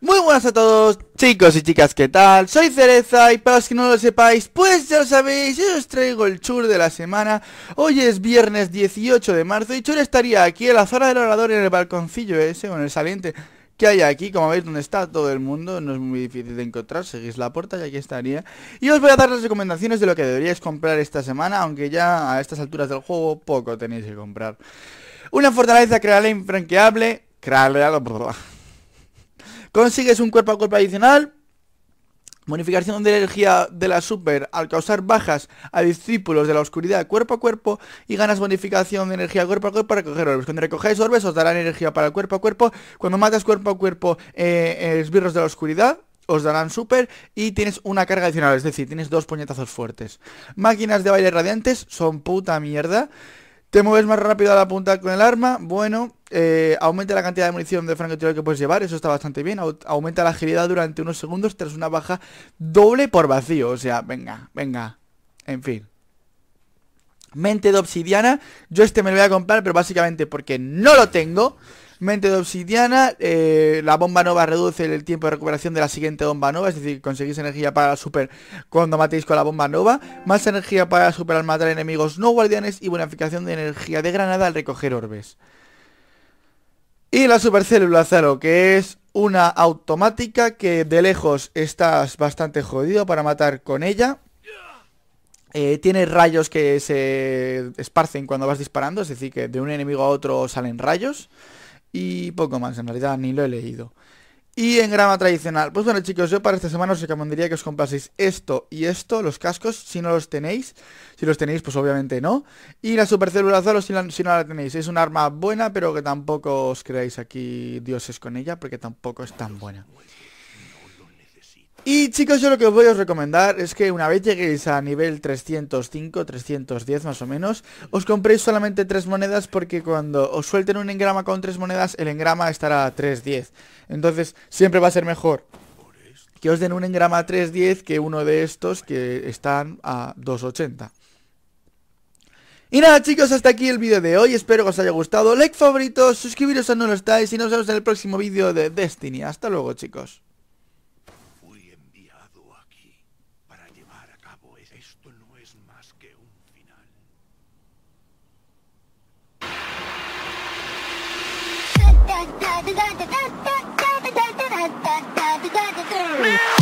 Muy buenas a todos, chicos y chicas, ¿qué tal? Soy Cereza y para los que no lo sepáis, pues ya lo sabéis, yo os traigo el chur de la semana Hoy es viernes 18 de marzo y chur estaría aquí en la zona del orador en el balconcillo ese, o en el saliente que hay aquí Como veis, donde está todo el mundo, no es muy difícil de encontrar, seguís la puerta y aquí estaría Y os voy a dar las recomendaciones de lo que deberíais comprar esta semana, aunque ya a estas alturas del juego poco tenéis que comprar Una fortaleza creal e infranqueable, creal, Consigues un cuerpo a cuerpo adicional. bonificación de energía de la super al causar bajas a discípulos de la oscuridad cuerpo a cuerpo y ganas bonificación de energía cuerpo a cuerpo para recoger orbes. Cuando recogáis orbes os darán energía para el cuerpo a cuerpo. Cuando matas cuerpo a cuerpo eh, eh, esbirros de la oscuridad os darán super y tienes una carga adicional, es decir, tienes dos puñetazos fuertes. Máquinas de baile radiantes son puta mierda. Te mueves más rápido a la punta con el arma. Bueno, eh, aumenta la cantidad de munición de francotirador que puedes llevar. Eso está bastante bien. Aumenta la agilidad durante unos segundos tras una baja doble por vacío. O sea, venga, venga. En fin. Mente de obsidiana. Yo este me lo voy a comprar, pero básicamente porque no lo tengo. Mente de obsidiana, eh, la bomba nova reduce el tiempo de recuperación de la siguiente bomba nova, es decir, conseguís energía para super cuando matéis con la bomba nova, más energía para super al matar enemigos no guardianes y bonificación de energía de granada al recoger orbes. Y la supercélula azaro, que es una automática que de lejos estás bastante jodido para matar con ella. Eh, tiene rayos que se esparcen cuando vas disparando, es decir, que de un enemigo a otro salen rayos. Y poco más, en realidad ni lo he leído. Y en grama tradicional. Pues bueno, chicos, yo para esta semana os recomendaría que os compraseis esto y esto, los cascos, si no los tenéis. Si los tenéis, pues obviamente no. Y la supercélula solo si, si no la tenéis. Es un arma buena, pero que tampoco os creáis aquí dioses con ella, porque tampoco es tan buena. Y chicos, yo lo que os voy a recomendar es que una vez lleguéis a nivel 305, 310 más o menos, os compréis solamente tres monedas porque cuando os suelten un engrama con tres monedas, el engrama estará a 310. Entonces, siempre va a ser mejor que os den un engrama a 310 que uno de estos que están a 280. Y nada chicos, hasta aquí el vídeo de hoy, espero que os haya gustado, like favoritos, suscribiros si no lo estáis y nos vemos en el próximo vídeo de Destiny. Hasta luego chicos. Pues esto no es más que un final.